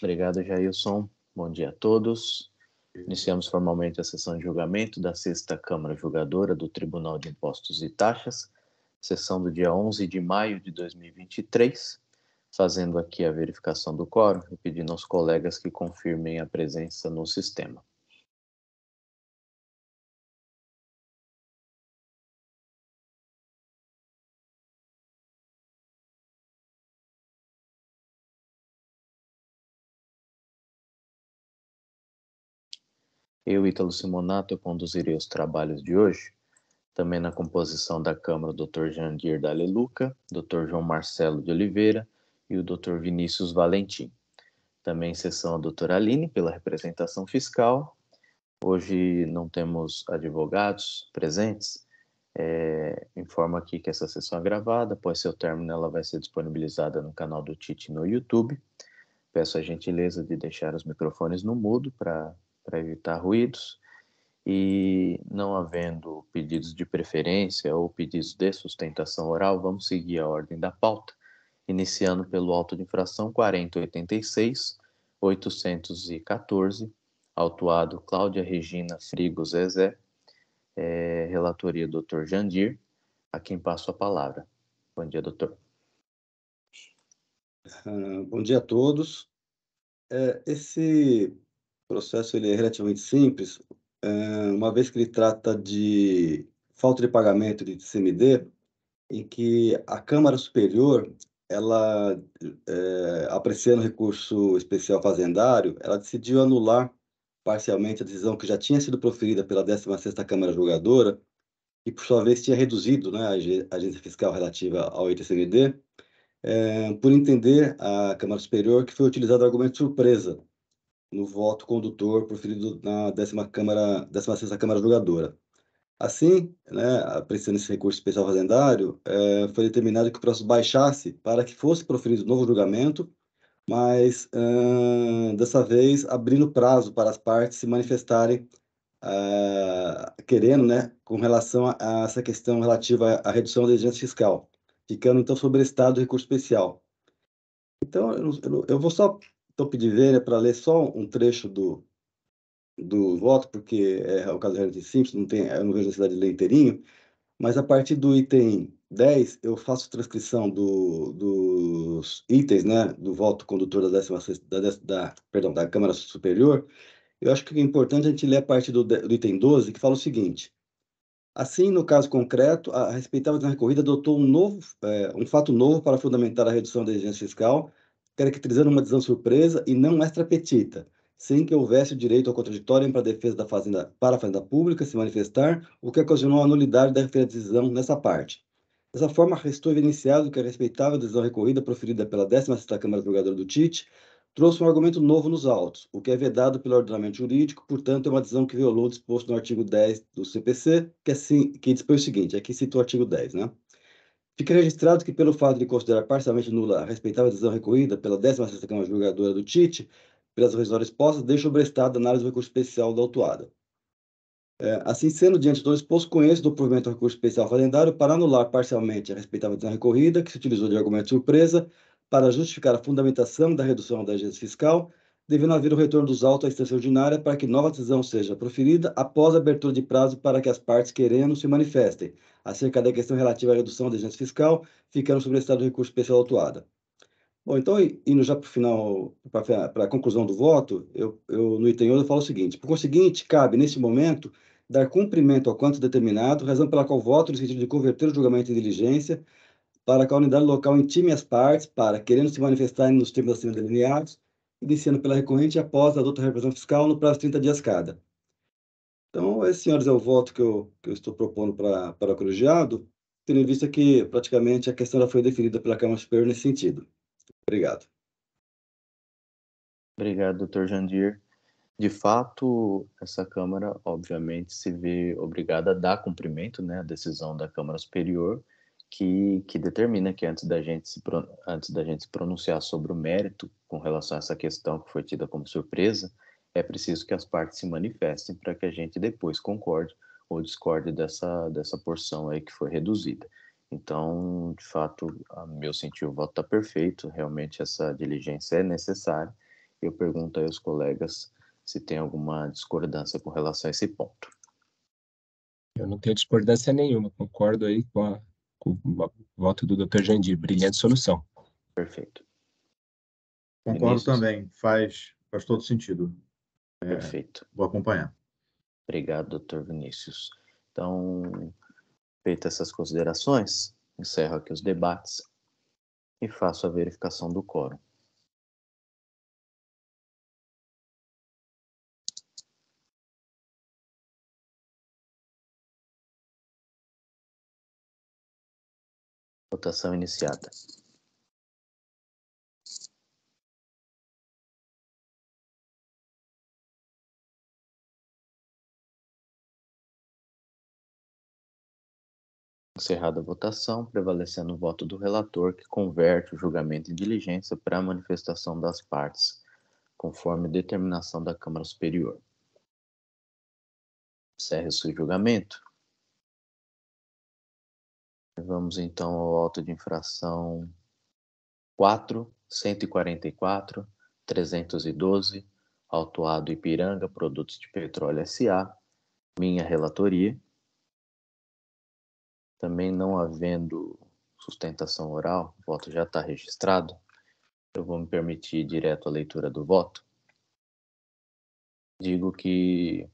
Obrigado, Jailson. Bom dia a todos. Iniciamos formalmente a sessão de julgamento da sexta Câmara Julgadora do Tribunal de Impostos e Taxas, sessão do dia 11 de maio de 2023, fazendo aqui a verificação do quórum e pedindo aos colegas que confirmem a presença no sistema. Eu, Ítalo Simonato, conduzirei os trabalhos de hoje, também na composição da Câmara o Dr. Jandir Daleluca, Dr. João Marcelo de Oliveira e o Dr. Vinícius Valentim. Também sessão a doutora Aline pela representação fiscal. Hoje não temos advogados presentes. É, informo aqui que essa sessão é gravada, após seu término ela vai ser disponibilizada no canal do Tite no YouTube. Peço a gentileza de deixar os microfones no mudo para para evitar ruídos. E não havendo pedidos de preferência ou pedidos de sustentação oral, vamos seguir a ordem da pauta, iniciando pelo auto de infração 4086 814, autuado Cláudia Regina Frigo Zezé, é, relatoria doutor Jandir, a quem passo a palavra. Bom dia, doutor. Uh, bom dia a todos. É, esse processo ele é relativamente simples, é, uma vez que ele trata de falta de pagamento de CMD, em que a Câmara Superior, ela, é, apreciando o recurso especial fazendário, ela decidiu anular parcialmente a decisão que já tinha sido proferida pela 16ª Câmara Julgadora, que por sua vez tinha reduzido né, a agência fiscal relativa ao ITCMD, é, por entender a Câmara Superior que foi utilizado o argumento de surpresa, no voto condutor proferido na décima Câmara, 16 Câmara Julgadora. Assim, né, apreciando esse recurso especial fazendário, é, foi determinado que o processo baixasse para que fosse proferido novo julgamento, mas dessa vez abrindo prazo para as partes se manifestarem uh, querendo, né, com relação a, a, essa questão relativa à redução da exigência fiscal, ficando então sobre o estado do recurso especial. Então, eu, eu vou só estou pedindo é para ler só um trecho do, do voto, porque é, é o caso realmente simples, não tem, eu não vejo necessidade de ler inteirinho, mas a partir do item 10, eu faço transcrição do, dos itens né, do voto condutor da, décima da, da, perdão, da Câmara Superior. Eu acho que é importante a gente ler a partir do, do item 12, que fala o seguinte. Assim, no caso concreto, a respeitável recorrida adotou um, novo, é, um fato novo para fundamentar a redução da exigência fiscal, caracterizando uma decisão surpresa e não extra-petita, sem que houvesse o direito ao contraditório para a defesa da fazenda, para a fazenda pública se manifestar, o que ocasionou a nulidade da referida decisão nessa parte. Dessa forma, restou evidenciado que a respeitável decisão recorrida proferida pela 16ª Câmara Julgadora do Tite trouxe um argumento novo nos autos, o que é vedado pelo ordenamento jurídico, portanto, é uma decisão que violou o disposto no artigo 10 do CPC, que, assim, que dispõe o seguinte, aqui é cita o artigo 10, né? Fica registrado que, pelo fato de considerar parcialmente nula a respeitável decisão recorrida pela 16ª Câmara Julgadora do Tite, pelas razões postas, deixa obrestada a análise do recurso especial da autuada. É, assim sendo, diante do exposto, conheço do provimento do recurso especial calendário para anular parcialmente a respeitável decisão recorrida, que se utilizou de argumento de surpresa, para justificar a fundamentação da redução da agência fiscal, devendo haver o retorno dos autos à instância ordinária para que nova decisão seja proferida após a abertura de prazo para que as partes querendo se manifestem, acerca da questão relativa à redução da exigência fiscal, ficando sobre o Estado do recurso especial autuada. Bom, então, indo já para o final, para a conclusão do voto, eu, eu no item 1 eu falo o seguinte: por conseguinte, cabe, neste momento, dar cumprimento ao quanto determinado, razão pela qual voto no sentido de converter o julgamento em diligência, para que a unidade local intime as partes, para, querendo se manifestar nos termos acima delineados, iniciando pela recorrente após a adulta da repressão fiscal no prazo de 30 dias cada. Então, esse, é assim, senhores, é o voto que eu, que eu estou propondo para, para o colegiado, tendo em vista que praticamente a questão já foi definida pela Câmara Superior nesse sentido. Obrigado. Obrigado, doutor Jandir. De fato, essa Câmara, obviamente, se vê obrigada a dar cumprimento né, à decisão da Câmara Superior, que, que determina que antes da, gente se, antes da gente se pronunciar sobre o mérito com relação a essa questão que foi tida como surpresa, é preciso que as partes se manifestem para que a gente depois concorde ou discorde dessa, dessa porção aí que foi reduzida. Então, de fato, a meu sentir, o voto está perfeito, realmente essa diligência é necessária. Eu pergunto aí aos colegas se tem alguma discordância com relação a esse ponto. Eu não tenho discordância nenhuma, concordo aí com, a, com o voto do Dr. Jandir, brilhante solução. Perfeito. Concordo Vinícius. também, faz, faz todo sentido. É, Perfeito. Vou acompanhar. Obrigado, doutor Vinícius. Então, feitas essas considerações, encerro aqui os debates e faço a verificação do quórum. Votação iniciada. Encerrada a votação, prevalecendo o voto do relator, que converte o julgamento em diligência para a manifestação das partes, conforme determinação da Câmara Superior. Encerra-se o julgamento. Vamos então ao auto de infração 4, 144, 312, autuado Ipiranga Produtos de Petróleo SA, minha relatoria também não havendo sustentação oral, o voto já está registrado, eu vou me permitir direto a leitura do voto. Digo que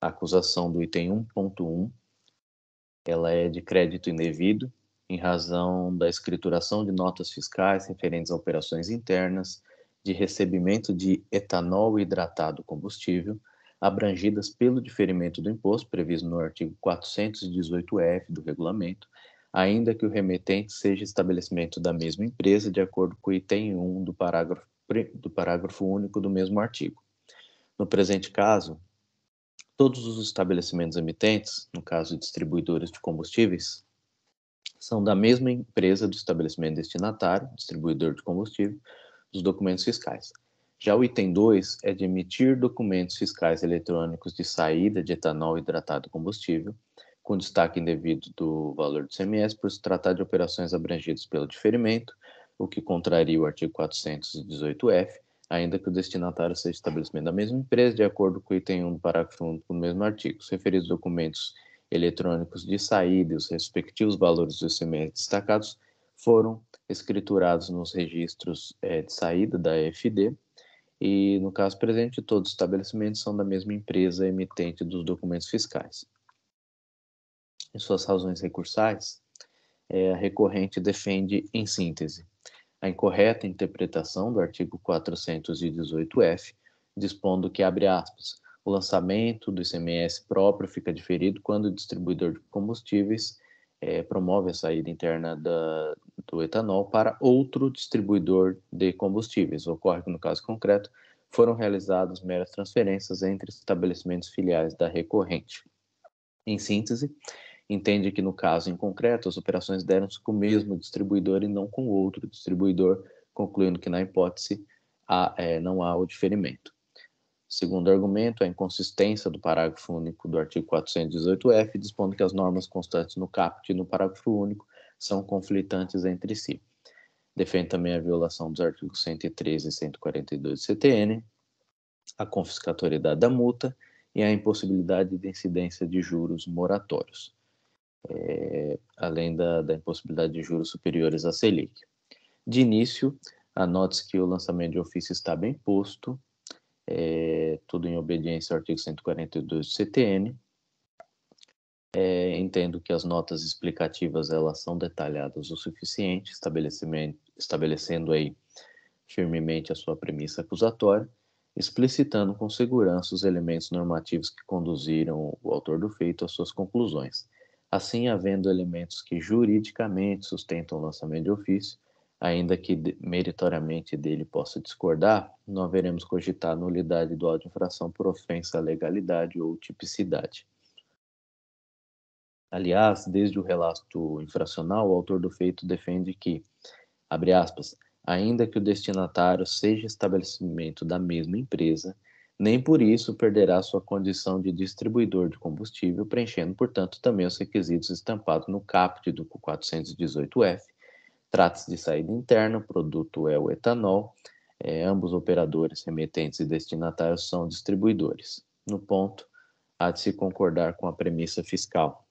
a acusação do item 1.1 ela é de crédito indevido em razão da escrituração de notas fiscais referentes a operações internas de recebimento de etanol hidratado combustível abrangidas pelo diferimento do imposto previsto no artigo 418-F do regulamento, ainda que o remetente seja estabelecimento da mesma empresa, de acordo com o item 1 do parágrafo, do parágrafo único do mesmo artigo. No presente caso, todos os estabelecimentos emitentes, no caso distribuidores de combustíveis, são da mesma empresa do estabelecimento destinatário, distribuidor de combustível, dos documentos fiscais. Já o item 2 é de emitir documentos fiscais eletrônicos de saída de etanol hidratado combustível, com destaque indevido do valor do CMS por se tratar de operações abrangidas pelo diferimento, o que contraria o artigo 418-F, ainda que o destinatário seja estabelecimento da mesma empresa, de acordo com o item 1 do parágrafo 1 do mesmo artigo. Os referidos documentos eletrônicos de saída e os respectivos valores do ICMS destacados foram escriturados nos registros é, de saída da EFD e, no caso presente, todos os estabelecimentos são da mesma empresa emitente dos documentos fiscais. Em suas razões recursais, é, a recorrente defende, em síntese, a incorreta interpretação do artigo 418-F, dispondo que, abre aspas, o lançamento do ICMS próprio fica diferido quando o distribuidor de combustíveis é, promove a saída interna da, do etanol para outro distribuidor de combustíveis. Ocorre que, no caso concreto, foram realizadas meras transferências entre estabelecimentos filiais da recorrente. Em síntese, entende que, no caso em concreto, as operações deram-se com o mesmo distribuidor e não com outro distribuidor, concluindo que, na hipótese, há, é, não há o diferimento. Segundo argumento, a inconsistência do parágrafo único do artigo 418-F dispondo que as normas constantes no caput e no parágrafo único são conflitantes entre si. Defende também a violação dos artigos 113 e 142 do CTN, a confiscatoriedade da multa e a impossibilidade de incidência de juros moratórios, é, além da, da impossibilidade de juros superiores à Selic. De início, anote-se que o lançamento de ofício está bem posto, é, tudo em obediência ao artigo 142 do CTN. É, entendo que as notas explicativas elas são detalhadas o suficiente, estabelecimento, estabelecendo aí firmemente a sua premissa acusatória, explicitando com segurança os elementos normativos que conduziram o autor do feito às suas conclusões. Assim, havendo elementos que juridicamente sustentam o lançamento de ofício, Ainda que meritoriamente dele possa discordar, não haveremos cogitar a nulidade do auto de infração por ofensa à legalidade ou tipicidade. Aliás, desde o relato infracional, o autor do feito defende que, abre aspas, ainda que o destinatário seja estabelecimento da mesma empresa, nem por isso perderá sua condição de distribuidor de combustível, preenchendo, portanto, também os requisitos estampados no caput do 418F trata de saída interna, o produto é o etanol, é, ambos operadores, remetentes e destinatários são distribuidores. No ponto, há de se concordar com a premissa fiscal.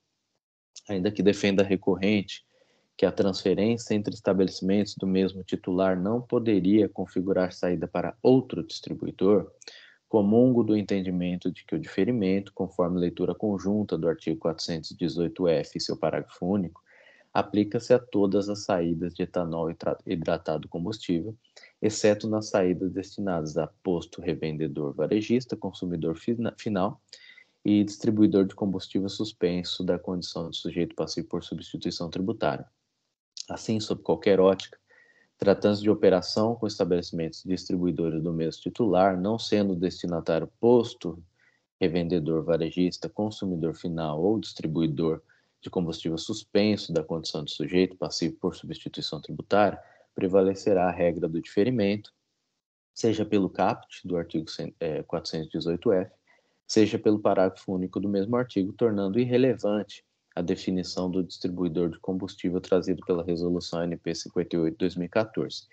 Ainda que defenda recorrente que a transferência entre estabelecimentos do mesmo titular não poderia configurar saída para outro distribuidor, comungo do entendimento de que o diferimento, conforme leitura conjunta do artigo 418-F e seu parágrafo único, aplica-se a todas as saídas de etanol hidratado combustível, exceto nas saídas destinadas a posto revendedor varejista, consumidor fina, final e distribuidor de combustível suspenso da condição de sujeito passivo por substituição tributária. Assim, sob qualquer ótica, tratando-se de operação com estabelecimentos distribuidores do mesmo titular, não sendo destinatário posto revendedor varejista, consumidor final ou distribuidor de combustível suspenso da condição de sujeito passivo por substituição tributária, prevalecerá a regra do diferimento, seja pelo caput do artigo 418-F, é, seja pelo parágrafo único do mesmo artigo, tornando irrelevante a definição do distribuidor de combustível trazido pela resolução NP 58/2014.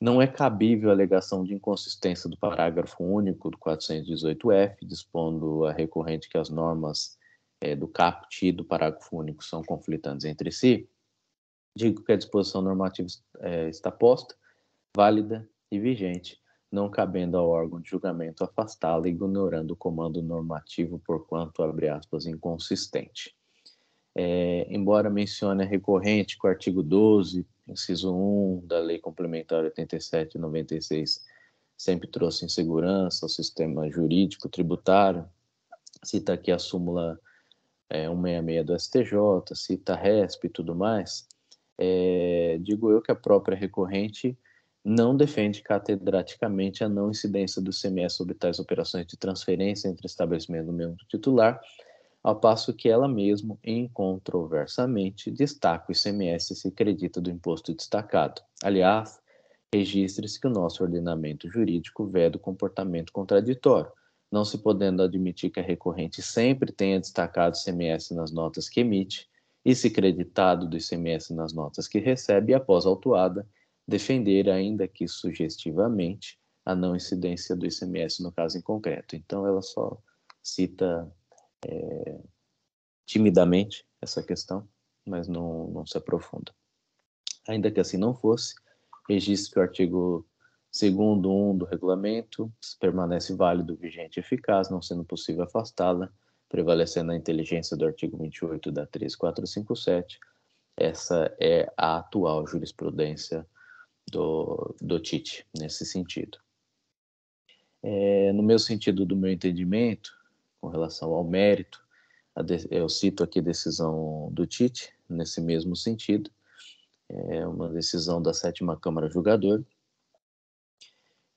Não é cabível a alegação de inconsistência do parágrafo único do 418-F, dispondo a recorrente que as normas é, do caput e do parágrafo único são conflitantes entre si, digo que a disposição normativa é, está posta, válida e vigente, não cabendo ao órgão de julgamento afastá-la, ignorando o comando normativo por quanto, abre aspas, inconsistente. É, embora mencione a recorrente que o artigo 12, inciso 1 da Lei Complementar 87 e 96 sempre trouxe insegurança ao sistema jurídico tributário, cita aqui a súmula é, 166 do STJ, cita RESP e tudo mais, é, digo eu que a própria recorrente não defende catedraticamente a não incidência do CMS sobre tais operações de transferência entre estabelecimentos do mesmo titular, ao passo que ela mesma, incontroversamente, destaca o ICMS se acredita do imposto destacado. Aliás, registre-se que o nosso ordenamento jurídico veda o comportamento contraditório, não se podendo admitir que a é recorrente sempre tenha destacado o ICMS nas notas que emite e se creditado do ICMS nas notas que recebe, após autuada, defender, ainda que sugestivamente, a não incidência do ICMS no caso em concreto. Então, ela só cita é, timidamente essa questão, mas não, não se aprofunda. Ainda que assim não fosse, registre que o artigo segundo um do regulamento, permanece válido, vigente e eficaz, não sendo possível afastá-la, prevalecendo a inteligência do artigo 28 da 3457. Essa é a atual jurisprudência do, do Tite, nesse sentido. É, no meu sentido, do meu entendimento, com relação ao mérito, de, eu cito aqui a decisão do Tite, nesse mesmo sentido, é uma decisão da sétima Câmara Julgadora,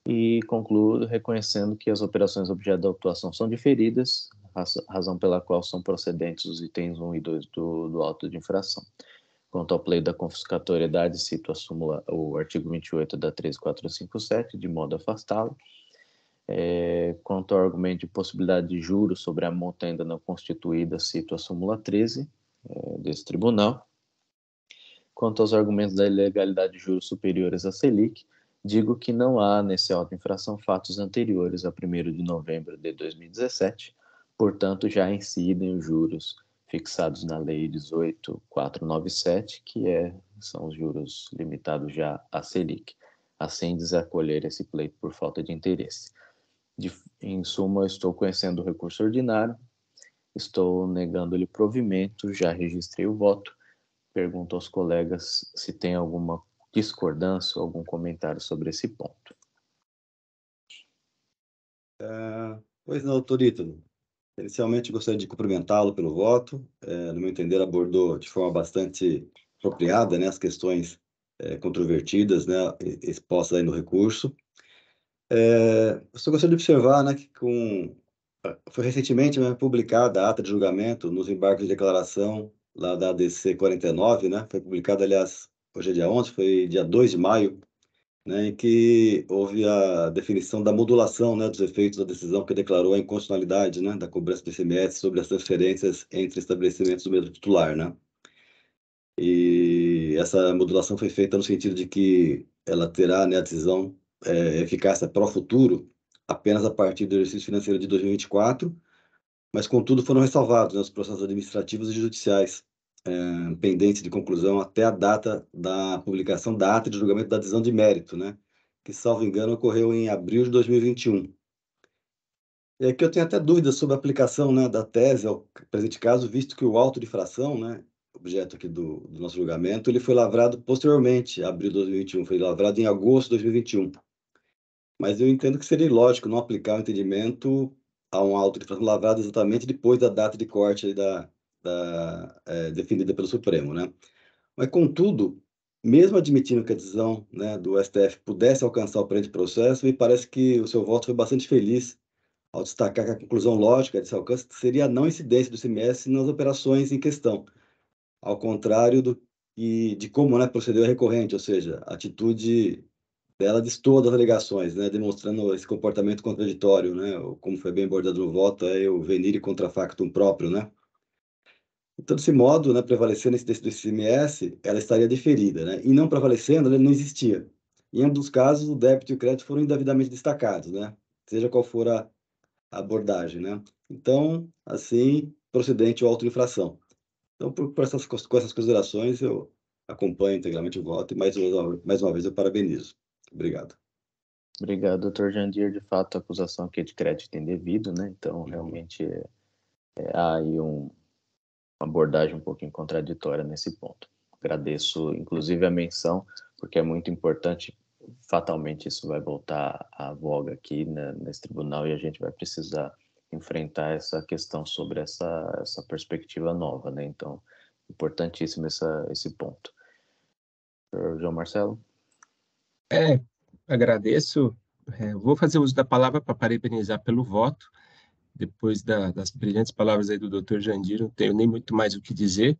e concluo reconhecendo que as operações objeto da autuação são diferidas, razão pela qual são procedentes os itens 1 e 2 do, do auto de infração. Quanto ao pleito da confiscatoriedade, cito a súmula, o artigo 28 da 13457, de modo a afastá-lo. É, quanto ao argumento de possibilidade de juros sobre a monta ainda não constituída, cito a súmula 13 é, desse tribunal. Quanto aos argumentos da ilegalidade de juros superiores à Selic, digo que não há nesse auto infração fatos anteriores a 1 de novembro de 2017, portanto já incidem os juros fixados na lei 18497, que é são os juros limitados já à Selic, assim desacolher esse pleito por falta de interesse. De, em suma, estou conhecendo o recurso ordinário, estou negando-lhe provimento, já registrei o voto. Pergunto aos colegas se tem alguma discordância ou algum comentário sobre esse ponto. É, pois não, Torito. Inicialmente gostaria de cumprimentá-lo pelo voto. É, no meu entender, abordou de forma bastante apropriada né, as questões é, controvertidas né, expostas aí no recurso. É, só gostaria de observar né, que com, é, foi recentemente né, publicada a ata de julgamento nos embarques de declaração lá da ADC 49, né? Foi publicada, aliás, hoje é dia 11, foi dia 2 de maio, né, em que houve a definição da modulação né, dos efeitos da decisão que declarou a inconstitucionalidade né, da cobrança do ICMS sobre as transferências entre estabelecimentos do mesmo titular. Né? E essa modulação foi feita no sentido de que ela terá né, a decisão é, eh, eficácia para o futuro apenas a partir do exercício financeiro de 2024, mas, contudo, foram ressalvados né, os processos administrativos e judiciais é, pendente de conclusão até a data da publicação da ata de julgamento da decisão de mérito, né? que, salvo engano, ocorreu em abril de 2021. É que eu tenho até dúvidas sobre a aplicação né, da tese ao presente caso, visto que o auto de fração, né, objeto aqui do, do nosso julgamento, ele foi lavrado posteriormente, abril de 2021, foi lavrado em agosto de 2021. Mas eu entendo que seria lógico não aplicar o entendimento a um auto de fração lavrado exatamente depois da data de corte da, da, é, pelo Supremo, né? Mas, contudo, mesmo admitindo que a decisão né, do STF pudesse alcançar o presente processo, me parece que o seu voto foi bastante feliz ao destacar que a conclusão lógica desse alcance seria a não incidência do ICMS nas operações em questão, ao contrário do e de como né, procedeu a recorrente, ou seja, a atitude dela destoa das alegações, né, demonstrando esse comportamento contraditório, né, como foi bem abordado no voto, aí é o venire contra factum próprio, né, então, desse modo, né, prevalecendo esse texto do ICMS, ela estaria deferida, né? E não prevalecendo, ela não existia. Em ambos os casos, o débito e o crédito foram indevidamente destacados, né? Seja qual for a abordagem, né? Então, assim, procedente ou auto-infração. Então, por, por, essas, com essas considerações, eu acompanho integralmente o voto e mais uma, mais uma vez eu parabenizo. Obrigado. Obrigado, doutor Jandir. De fato, a acusação aqui é de crédito indevido, né? Então, uhum. realmente, é, é, há aí um, abordagem um pouquinho contraditória nesse ponto. Agradeço, inclusive, a menção, porque é muito importante. Fatalmente, isso vai voltar à voga aqui né, nesse tribunal e a gente vai precisar enfrentar essa questão sobre essa, essa perspectiva nova. Né? Então, importantíssimo essa, esse ponto. João Marcelo? É, agradeço. É, vou fazer uso da palavra para parabenizar pelo voto depois da, das brilhantes palavras aí do Dr. Jandir, não tenho nem muito mais o que dizer.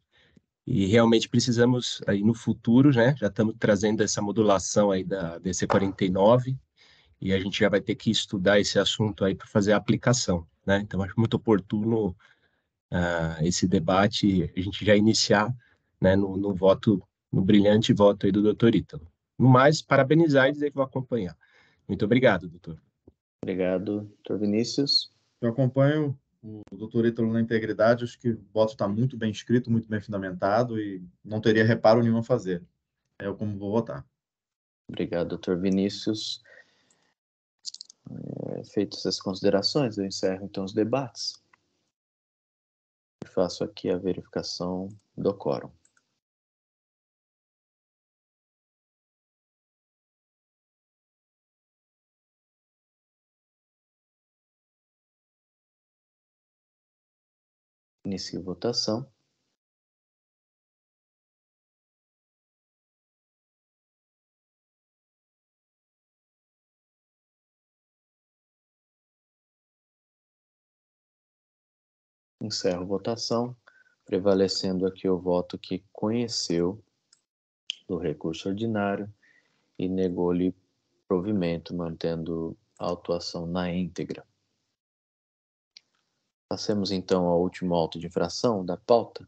E realmente precisamos aí no futuro, né? Já estamos trazendo essa modulação aí da DC 49 e a gente já vai ter que estudar esse assunto aí para fazer a aplicação, né? Então acho muito oportuno uh, esse debate, a gente já iniciar, né? No, no voto, no brilhante voto aí do doutor Ítalo. No mais, parabenizar e dizer que vou acompanhar. Muito obrigado, doutor. Obrigado, doutor Vinícius. Eu acompanho o doutor Ítalo na integridade, acho que o voto está muito bem escrito, muito bem fundamentado e não teria reparo nenhum a fazer. É eu como vou votar. Obrigado, doutor Vinícius. É, feitas as considerações, eu encerro então os debates. E faço aqui a verificação do quórum. Inicie votação. Encerro votação, prevalecendo aqui o voto que conheceu do recurso ordinário e negou-lhe provimento, mantendo a autuação na íntegra. Passemos então ao último auto de infração da pauta,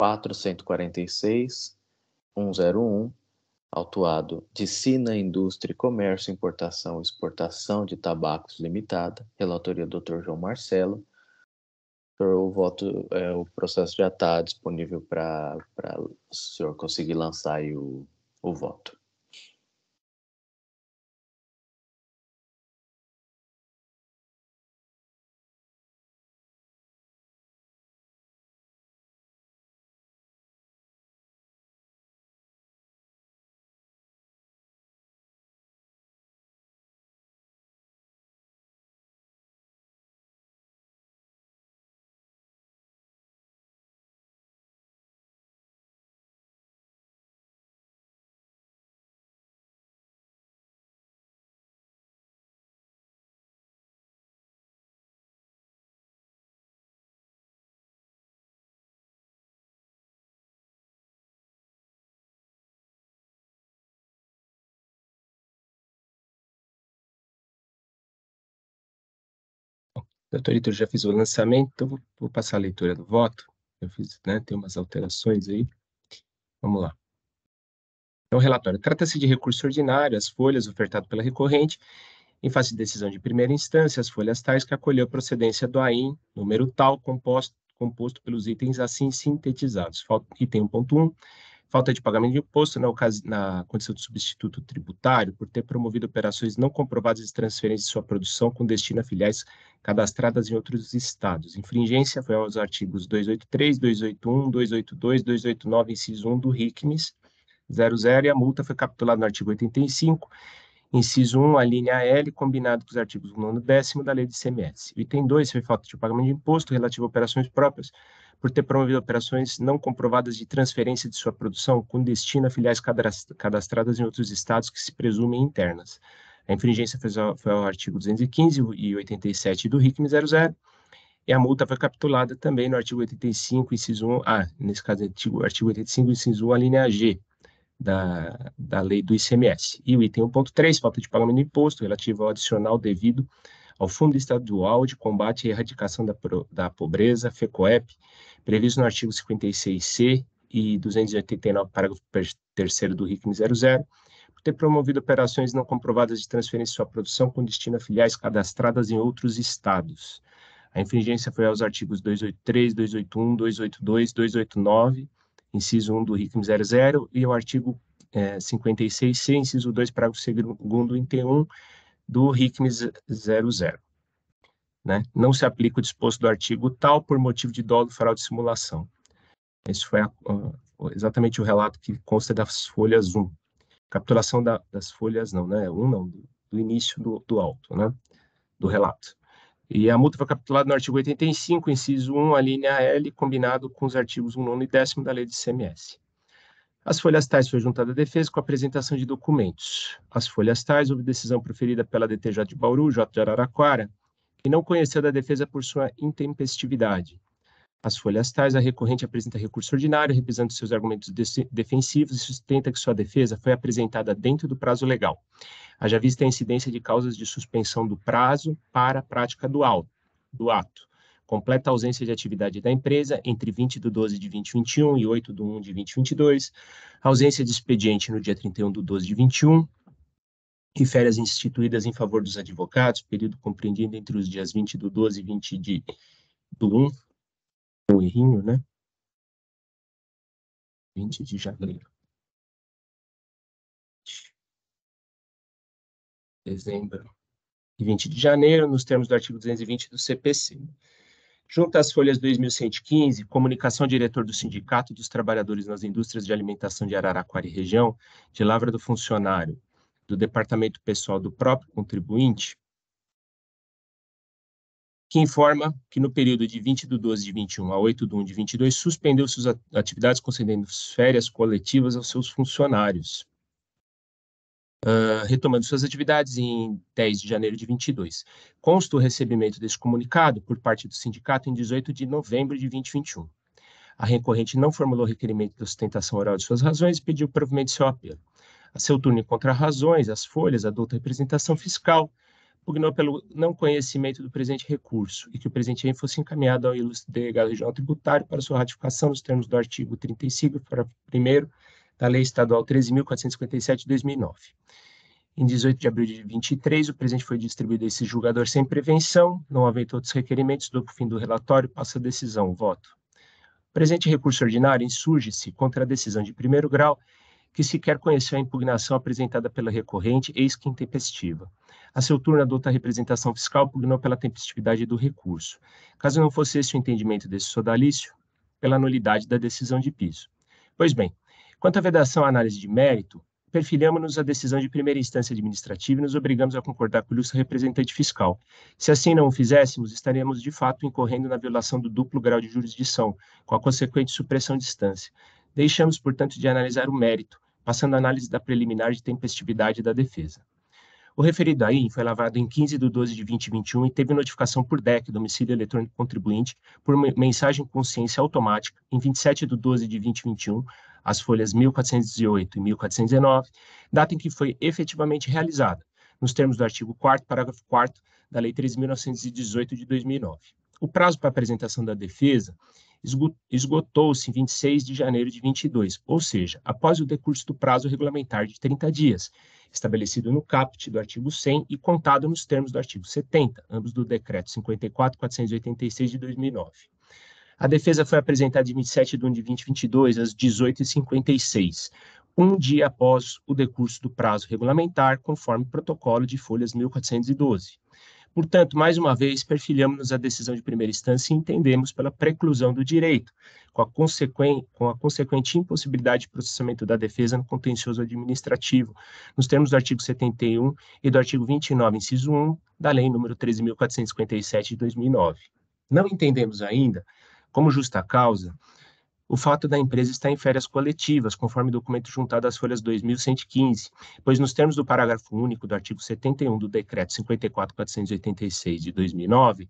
446.101, autuado de Sina Indústria, e Comércio, Importação e Exportação de Tabacos Limitada, relatoria do Dr. João Marcelo. O voto, é, o processo já está disponível para o senhor conseguir lançar o, o voto. Doutor Ito, já fiz o lançamento, então vou, passar a leitura do voto. Eu fiz, né, tem umas alterações aí. Vamos lá. Então, relatório. Trata-se de recurso ordinário, as folhas ofertado pela recorrente, em face de decisão de primeira instância, as folhas tais que acolheu a procedência do AIM, número tal, composto, composto pelos itens assim sintetizados. Falta, item 1.1, falta de pagamento de imposto na, né, ocasião na condição de substituto tributário por ter promovido operações não comprovadas de transferência de sua produção com destino a filiais cadastradas em outros estados. Infringência foi aos artigos 283, 281, 282, 289, inciso 1 do RICMES 00 e a multa foi capitulada no artigo 85, inciso 1, a linha L, combinado com os artigos 9 e 10 da lei de CMS. O item 2 foi falta de pagamento de imposto relativo a operações próprias por ter promovido operações não comprovadas de transferência de sua produção com destino a filiais cadastradas em outros estados que se presumem internas. A infringência foi ao artigo 215 e 87 do RICM 00, e a multa foi capitulada também no artigo 85, inciso 1A, ah, nesse caso, artigo, artigo 85, inciso 1, a linha G, da, da lei do ICMS. E o item 1.3, falta de pagamento de imposto relativo ao adicional devido ao Fundo Estadual de Combate e Erradicação da, da Pobreza, FECOEP, previsto no artigo 56C e 289, parágrafo 3 do RICM 00, por ter promovido operações não comprovadas de transferência de sua produção com destino a filiais cadastradas em outros estados. A infringência foi aos artigos 283, 281, 282, 289, inciso 1 do RICM 00 e ao artigo é, eh, 56C, inciso 2, parágrafo 2 item 1 do RICME 00. Né? Não se aplica o disposto do artigo tal por motivo de dolo farol de simulação. Esse foi a, exatamente o relato que consta das folhas 1. Capitulação da, das folhas, não, né? 1 não, do, do início do, do auto, né? Do relato. E a multa foi capitulada no artigo 85, inciso 1, a linha L, combinado com os artigos 1, 9 e 10 da lei de CMS. As folhas tais foi juntada à defesa com a apresentação de documentos. As folhas tais houve decisão proferida pela DTJ de Bauru, J de Araraquara, que não conheceu da defesa por sua intempestividade. As folhas tais, a recorrente apresenta recurso ordinário, revisando seus argumentos de defensivos e sustenta que sua defesa foi apresentada dentro do prazo legal. Haja vista a incidência de causas de suspensão do prazo para a prática do, auto, do ato completa ausência de atividade da empresa entre 20 de 12 de 2021 e 8 de 1 de 2022, ausência de expediente no dia 31 de 12 de 21 e férias instituídas em favor dos advogados, período compreendido entre os dias 20 do 12 e 20 de, do 1, o errinho, né? 20 de janeiro. Dezembro e 20 de janeiro, nos termos do artigo 220 do CPC. Junto às folhas 2115, comunicação diretor do Sindicato dos Trabalhadores nas Indústrias de Alimentação de Araraquara e Região, de lavra do funcionário do Departamento Pessoal do próprio contribuinte, que informa que no período de 20 de 12 de 21 a 8 de 1 de 22, suspendeu suas atividades concedendo férias coletivas aos seus funcionários uh, retomando suas atividades em 10 de janeiro de 22. Consta o recebimento desse comunicado por parte do sindicato em 18 de novembro de 2021. A recorrente não formulou requerimento de sustentação oral de suas razões e pediu provimento de seu apelo. A seu turno, contra razões, as folhas, adulta representação fiscal, pugnou pelo não conhecimento do presente recurso e que o presente bem fosse encaminhado ao ilustre delegado regional tributário para sua ratificação nos termos do artigo 35, para primeiro da Lei Estadual 13.457 de 2009. Em 18 de abril de 23, o presente foi distribuído a esse julgador sem prevenção, não havendo outros requerimentos, do fim do relatório, passa a decisão, voto. O presente recurso ordinário insurge-se contra a decisão de primeiro grau, que sequer conheceu a impugnação apresentada pela recorrente, eis que intempestiva. A seu turno, adota a representação fiscal, pugnou pela tempestividade do recurso. Caso não fosse esse o entendimento desse sodalício, pela nulidade da decisão de piso. Pois bem, Quanto à vedação à análise de mérito, perfilhamos-nos a decisão de primeira instância administrativa e nos obrigamos a concordar com o ilustre representante fiscal. Se assim não o fizéssemos, estaremos de fato incorrendo na violação do duplo grau de jurisdição, com a consequente supressão de instância. Deixamos, portanto, de analisar o mérito, passando a análise da preliminar de tempestividade da defesa. O referido aí foi lavado em 15 de 12 de 2021 e teve notificação por DEC, domicílio eletrônico contribuinte, por mensagem consciência automática, em 27 de 12 de 2021, as folhas 1408 e 1419, data em que foi efetivamente realizada, nos termos do artigo 4 parágrafo 4 da Lei 3.918 de 2009. O prazo para apresentação da defesa esgotou-se em 26 de janeiro de 22, ou seja, após o decurso do prazo regulamentar de 30 dias, estabelecido no caput do artigo 100 e contado nos termos do artigo 70, ambos do decreto 54486 de 2009. A defesa foi apresentada de 27 de 1 de 2022, às 18h56, um dia após o decurso do prazo regulamentar, conforme protocolo de folhas 1412. Portanto, mais uma vez, perfilhamos-nos decisão de primeira instância e entendemos pela preclusão do direito, com a, com a, consequente impossibilidade de processamento da defesa no contencioso administrativo, nos termos do artigo 71 e do artigo 29, inciso 1, da Lei nº 13.457 de 2009. Não entendemos ainda como justa causa, o fato da empresa estar em férias coletivas, conforme documento juntado às folhas 2115, pois nos termos do parágrafo único do artigo 71 do decreto 54486 de 2009,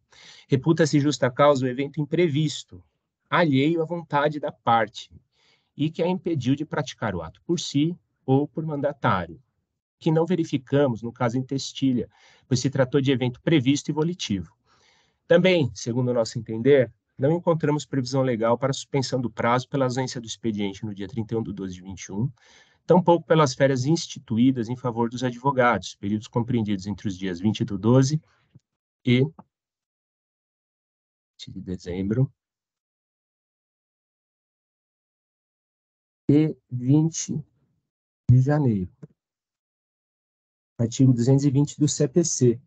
reputa-se justa causa o evento imprevisto, alheio à vontade da parte, e que a impediu de praticar o ato por si ou por mandatário, que não verificamos no caso em Testilha, pois se tratou de evento previsto e volitivo. Também, segundo o nosso entender, não encontramos previsão legal para suspensão do prazo pela ausência do expediente no dia 31 de 12 de 21, tampouco pelas férias instituídas em favor dos advogados, períodos compreendidos entre os dias 20 de 12 e de dezembro e 20 de janeiro. Artigo 220 do CPC,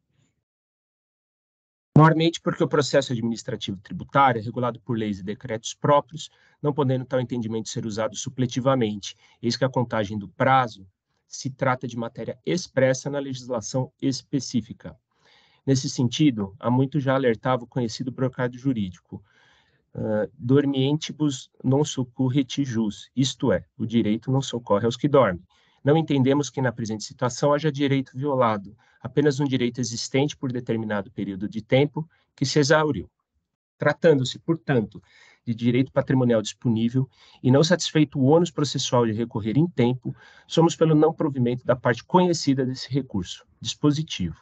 Normalmente, porque o processo administrativo tributário é regulado por leis e decretos próprios, não podendo tal entendimento ser usado supletivamente, eis que a contagem do prazo se trata de matéria expressa na legislação específica. Nesse sentido, há muito já alertava o conhecido brocado jurídico, uh, dormientibus non succurrit jus, isto é, o direito não socorre aos que dormem, não entendemos que na presente situação haja direito violado, apenas um direito existente por determinado período de tempo que se exauriu. Tratando-se, portanto, de direito patrimonial disponível e não satisfeito o ônus processual de recorrer em tempo, somos pelo não provimento da parte conhecida desse recurso, dispositivo.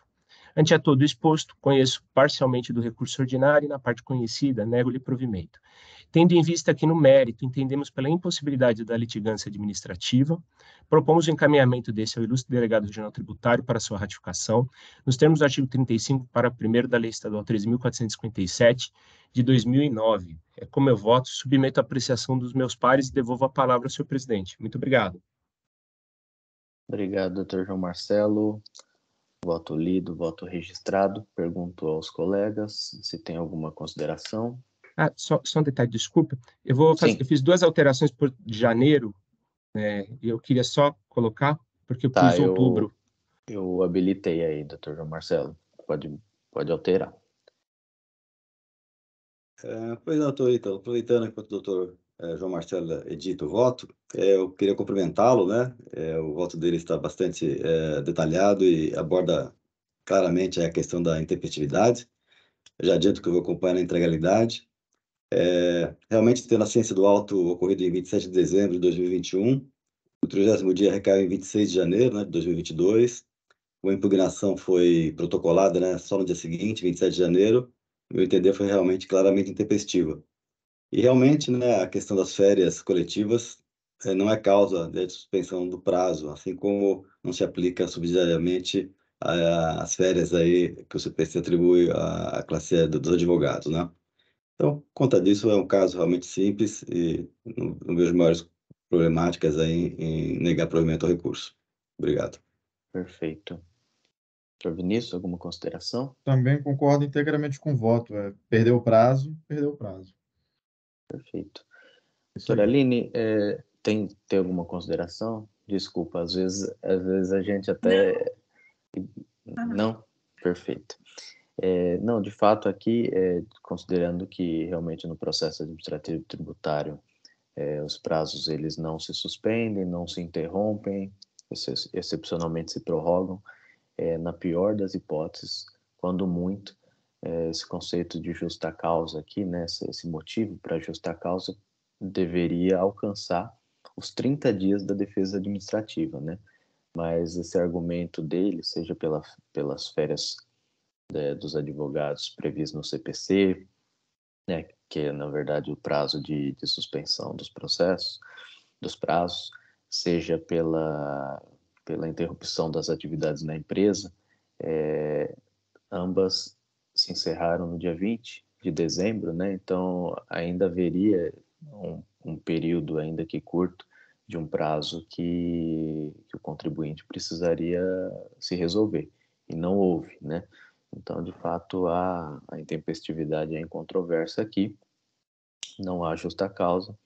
Ante a todo exposto, conheço parcialmente do recurso ordinário e na parte conhecida, nego-lhe provimento. Tendo em vista que, no mérito, entendemos pela impossibilidade da litigância administrativa, propomos o encaminhamento desse ao ilustre delegado regional tributário para sua ratificação, nos termos do artigo 35, para 1 da Lei Estadual 3.457, de 2009. É como eu voto, submeto à apreciação dos meus pares e devolvo a palavra ao senhor presidente. Muito obrigado. Obrigado, doutor João Marcelo. Voto lido, voto registrado. Pergunto aos colegas se tem alguma consideração. Ah, só, só um detalhe, desculpa. Eu vou fazer, eu fiz duas alterações por janeiro, né? E eu queria só colocar, porque eu tá, pus outubro. Eu habilitei aí, doutor João Marcelo. Pode, pode alterar. É, pois não, doutor Ítalo, aproveitando enquanto o doutor é, João Marcelo edita o voto, é, eu queria cumprimentá-lo, né? É, o voto dele está bastante é, detalhado e aborda claramente a questão da intempestividade. Eu já adianto que eu vou acompanhar a integralidade é, realmente tendo a ciência do alto ocorrido em 27 de dezembro de 2021, o 30 dia recaiu em 26 de janeiro né, de 2022, a impugnação foi protocolada né, só no dia seguinte, 27 de janeiro, meu entender foi realmente claramente intempestiva. E realmente né, a questão das férias coletivas é, não é causa de suspensão do prazo, assim como não se aplica subsidiariamente às é, férias aí que o CPC atribui à classe dos advogados, né? Então, conta disso, é um caso realmente simples e não, vejo maiores problemáticas aí em, negar provimento ao recurso. Obrigado. Perfeito. Doutor Vinícius, alguma consideração? Também concordo inteiramente com o voto. É, perdeu o prazo, perdeu o prazo. Perfeito. Doutora Aline, é, tem, tem alguma consideração? Desculpa, às vezes, às vezes a gente até. Não? não? Perfeito. É, não, de fato, aqui, é, considerando que realmente no processo administrativo tributário é, os prazos eles não se suspendem, não se interrompem, excepcionalmente se prorrogam, é, na pior das hipóteses, quando muito, é, esse conceito de justa causa aqui, né, esse motivo para justa causa deveria alcançar os 30 dias da defesa administrativa, né? Mas esse argumento dele, seja pela, pelas férias é, dos advogados previsto no CPC, né, que é, na verdade, o prazo de, de suspensão dos processos, dos prazos, seja pela, pela interrupção das atividades na empresa, é, ambas se encerraram no dia 20 de dezembro, né? Então ainda haveria um, um período ainda que curto de um prazo que, que, o contribuinte precisaria se resolver e não houve, né? Então, de fato, a, a intempestividade é incontroversa aqui, não há justa causa,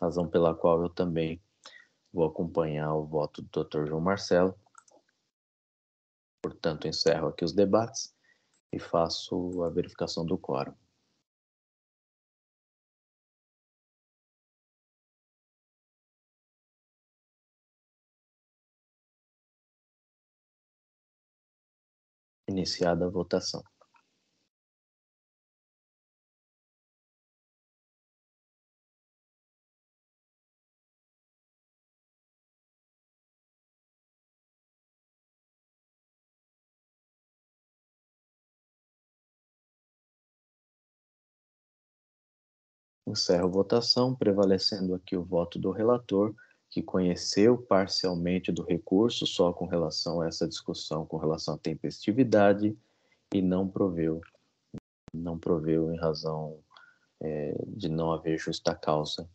razão pela qual eu também vou acompanhar o voto do Dr. João Marcelo. Portanto, encerro aqui os debates e faço a verificação do quórum. iniciada a votação. Encerro a votação, prevalecendo aqui o voto do relator que conheceu parcialmente do recurso só com relação a essa discussão com relação à tempestividade e não proveu, não proveu em razão é, de não haver justa causa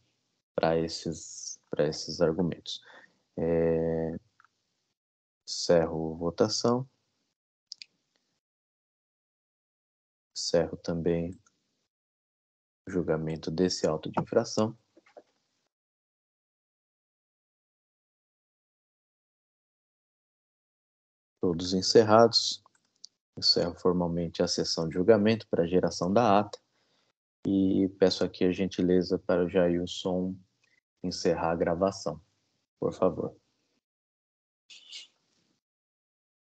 para esses, para esses argumentos. É, cerro votação. Cerro também julgamento desse auto de infração. Todos encerrados. Encerro formalmente a sessão de julgamento para a geração da ata. E peço aqui a gentileza para o Jailson encerrar a gravação, por favor.